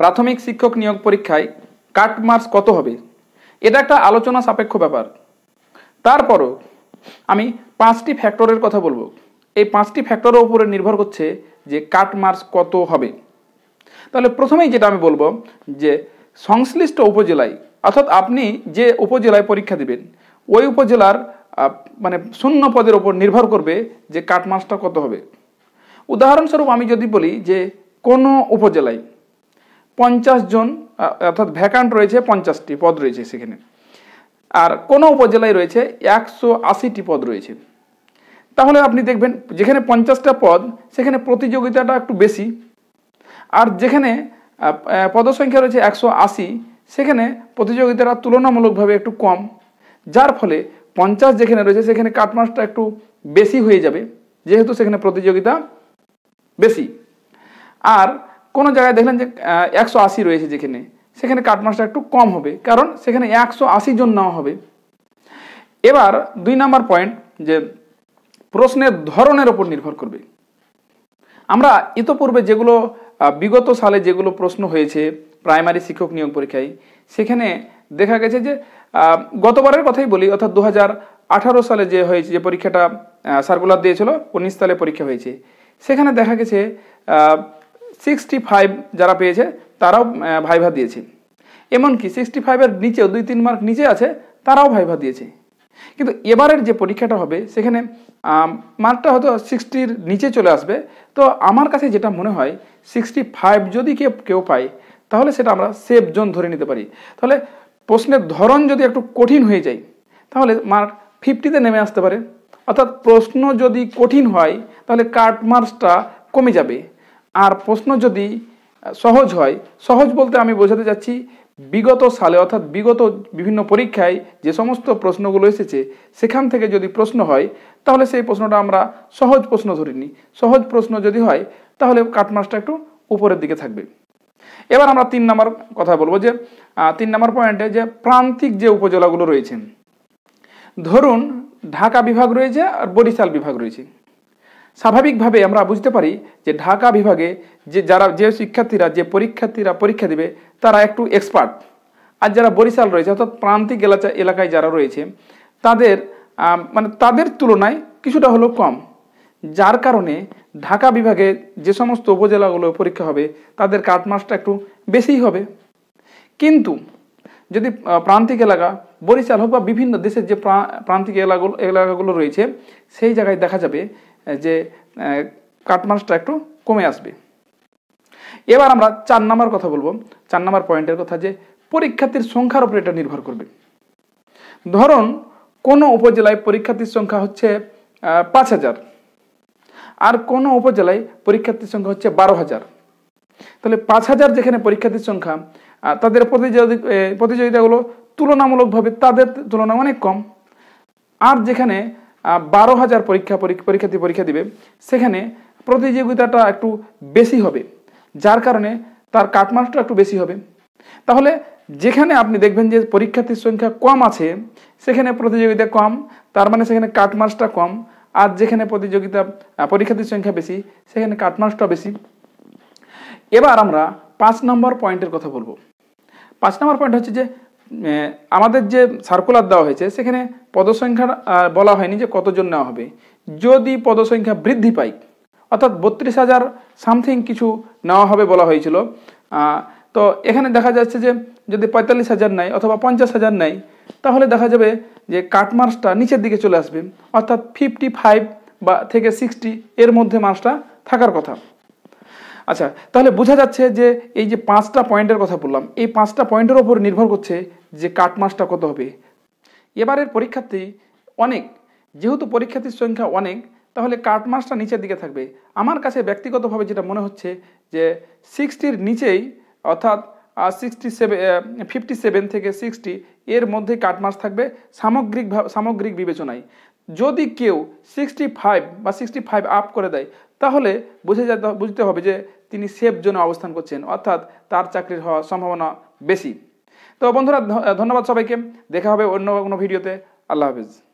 প্রাথমিক শিক্ষক নিয়োগ পরীক্ষায় কাট মার্কস কত হবে এটা একটা আলোচনা সাপেক্ষ ব্যাপার তারপরও আমি পাঁচটি ফ্যাক্টরের কথা বলবো এই পাঁচটি ফ্যাক্টরের উপরে নির্ভর করছে যে কাট মার্কস কত হবে তাহলে প্রথমেই যেটা আমি বলবো যে সংশ্লিষ্ট উপজেলায় অর্থাৎ আপনি যে উপজেলায় পরীক্ষা দিবেন ওই উপজেলার মানে শূন্য পদের উপর নির্ভর করবে যে কাট মার্কসটা কত হবে উদাহরণস্বরূপ আমি যদি বলি যে কোনো উপজেলায় পঞ্চাশ জন অর্থাৎ ভ্যাকান্ট রয়েছে পঞ্চাশটি পদ রয়েছে সেখানে আর কোনো উপজেলায় রয়েছে একশো আশিটি পদ রয়েছে তাহলে আপনি দেখবেন যেখানে পঞ্চাশটা পদ সেখানে প্রতিযোগিতাটা একটু বেশি আর যেখানে পদসংখ্যা রয়েছে একশো আশি সেখানে প্রতিযোগিতাটা তুলনামূলকভাবে একটু কম যার ফলে পঞ্চাশ যেখানে রয়েছে সেখানে কাটমার্কসটা একটু বেশি হয়ে যাবে যেহেতু সেখানে প্রতিযোগিতা বেশি আর কোনো জায়গায় দেখলেন যে একশো আশি রয়েছে যেখানে সেখানে কাঠমাসটা একটু কম হবে কারণ সেখানে একশো আশি জন নেওয়া হবে এবার দুই নাম্বার পয়েন্ট যে প্রশ্নের ধরনের ওপর নির্ভর করবে আমরা ইতোপূর্বে যেগুলো বিগত সালে যেগুলো প্রশ্ন হয়েছে প্রাইমারি শিক্ষক নিয়োগ পরীক্ষায় সেখানে দেখা গেছে যে গতবারের কথাই বলি অর্থাৎ দু আঠারো সালে যে হয়েছে যে পরীক্ষাটা সার্কুলার দিয়েছিল উনিশ সালে পরীক্ষা হয়েছে সেখানে দেখা গেছে সিক্সটি ফাইভ যারা পেয়েছে তারাও ভাইভা দিয়েছে এমনকি সিক্সটি ফাইভের নিচেও দুই তিন মার্ক নিচে আছে তারাও ভাইভা দিয়েছে কিন্তু এবারের যে পরীক্ষাটা হবে সেখানে মার্কটা হয়তো সিক্সটির নিচে চলে আসবে তো আমার কাছে যেটা মনে হয় সিক্সটি ফাইভ যদি কেউ কেউ পায় তাহলে সেটা আমরা সেফ জোন ধরে নিতে পারি তাহলে প্রশ্নের ধরন যদি একটু কঠিন হয়ে যায় তাহলে মার্ক ফিফটিতে নেমে আসতে পারে অর্থাৎ প্রশ্ন যদি কঠিন হয় তাহলে কাট মার্কসটা কমে যাবে আর প্রশ্ন যদি সহজ হয় সহজ বলতে আমি বোঝাতে চাচ্ছি বিগত সালে অর্থাৎ বিগত বিভিন্ন পরীক্ষায় যে সমস্ত প্রশ্নগুলো এসেছে সেখান থেকে যদি প্রশ্ন হয় তাহলে সেই প্রশ্নটা আমরা সহজ প্রশ্ন ধরিনি নিই সহজ প্রশ্ন যদি হয় তাহলে কাটমার্কসটা একটু উপরের দিকে থাকবে এবার আমরা তিন নম্বর কথা বলবো যে তিন নম্বর পয়েন্টে যে প্রান্তিক যে উপজেলাগুলো রয়েছে ধরুন ঢাকা বিভাগ রয়েছে আর বরিশাল বিভাগ রয়েছে স্বাভাবিকভাবে আমরা বুঝতে পারি যে ঢাকা বিভাগে যে যারা যে শিক্ষার্থীরা যে পরীক্ষার্থীরা পরীক্ষা দেবে তারা একটু এক্সপার্ট আর যারা বরিশাল রয়েছে অর্থাৎ প্রান্তিক এলাকা এলাকায় যারা রয়েছে তাদের মানে তাদের তুলনায় কিছুটা হলো কম যার কারণে ঢাকা বিভাগে যে সমস্ত উপজেলাগুলো পরীক্ষা হবে তাদের কাটমাসটা একটু বেশিই হবে কিন্তু যদি প্রান্তিক এলাকা বরিশাল হোক বা বিভিন্ন দেশের যে প্রান্তিক এলাকাগুলো এলাকাগুলো রয়েছে সেই জায়গায় দেখা যাবে যে কাটমাসটা একটু কমে আসবে এবার আমরা চার নাম্বার কথা বলবো চার নাম্বার পয়েন্টের কথা যে পরীক্ষার্থীর সংখ্যার উপরে এটা নির্ভর করবে ধরুন কোনো উপজেলায় পরীক্ষার্থীর সংখ্যা হচ্ছে পাঁচ হাজার আর কোনো উপজেলায় পরীক্ষার্থীর সংখ্যা হচ্ছে বারো হাজার তাহলে পাঁচ হাজার যেখানে পরীক্ষার্থীর সংখ্যা তাদের প্রতিযোগিতাগুলো তুলনামূলকভাবে তাদের তুলনা অনেক কম আর যেখানে বারো হাজার পরীক্ষা পরীক্ষার্থী পরীক্ষা দিবে সেখানে প্রতিযোগিতাটা একটু বেশি হবে যার কারণে তার কাটমার্কটা একটু বেশি হবে তাহলে যেখানে আপনি দেখবেন যে পরীক্ষার্থীর সংখ্যা কম আছে সেখানে প্রতিযোগিতা কম তার মানে সেখানে কাটমার্কসটা কম আর যেখানে প্রতিযোগিতা পরীক্ষার্থীর সংখ্যা বেশি সেখানে কাটমার্কসটা বেশি এবার আমরা পাঁচ নম্বর পয়েন্টের কথা বলবো পাঁচ নম্বর পয়েন্ট হচ্ছে যে আমাদের যে সার্কুলার দেওয়া হয়েছে সেখানে পদসংখ্যা বলা হয়নি যে কতজন নেওয়া হবে যদি পদসংখ্যা বৃদ্ধি পায় অর্থাৎ বত্রিশ হাজার সামথিং কিছু নেওয়া হবে বলা হয়েছিল তো এখানে দেখা যাচ্ছে যে যদি পঁয়তাল্লিশ হাজার নেয় অথবা পঞ্চাশ হাজার নেয় তাহলে দেখা যাবে যে কাটমার্কসটা নিচের দিকে চলে আসবে অর্থাৎ ফিফটি ফাইভ বা থেকে সিক্সটি এর মধ্যে মার্কসটা থাকার কথা আচ্ছা তাহলে বোঝা যাচ্ছে যে এই যে পাঁচটা পয়েন্টের কথা বললাম এই পাঁচটা পয়েন্টের ওপর নির্ভর করছে যে কাট মাসটা কত হবে এবারের পরীক্ষার্থী অনেক যেহেতু পরীক্ষার্থীর সংখ্যা অনেক তাহলে কাট মাসটা নিচের দিকে থাকবে আমার কাছে ব্যক্তিগতভাবে যেটা মনে হচ্ছে যে সিক্সটির নিচেই অর্থাৎ সিক্সটি সেভেন ফিফটি সেভেন থেকে সিক্সটি এর মধ্যে কাট মাস থাকবে সামগ্রিক সামগ্রিক বিবেচনায় যদি কেউ সিক্সটি ফাইভ বা সিক্সটি ফাইভ আপ করে দেয় তাহলে বুঝে যেতে বুঝতে হবে যে তিনি সেফ জোনে অবস্থান করছেন অর্থাৎ তার চাকরির হওয়ার সম্ভাবনা বেশি তো বন্ধুরা ধন্যবাদ সবাইকে দেখা হবে অন্য কোনো ভিডিওতে আল্লাহ হাফিজ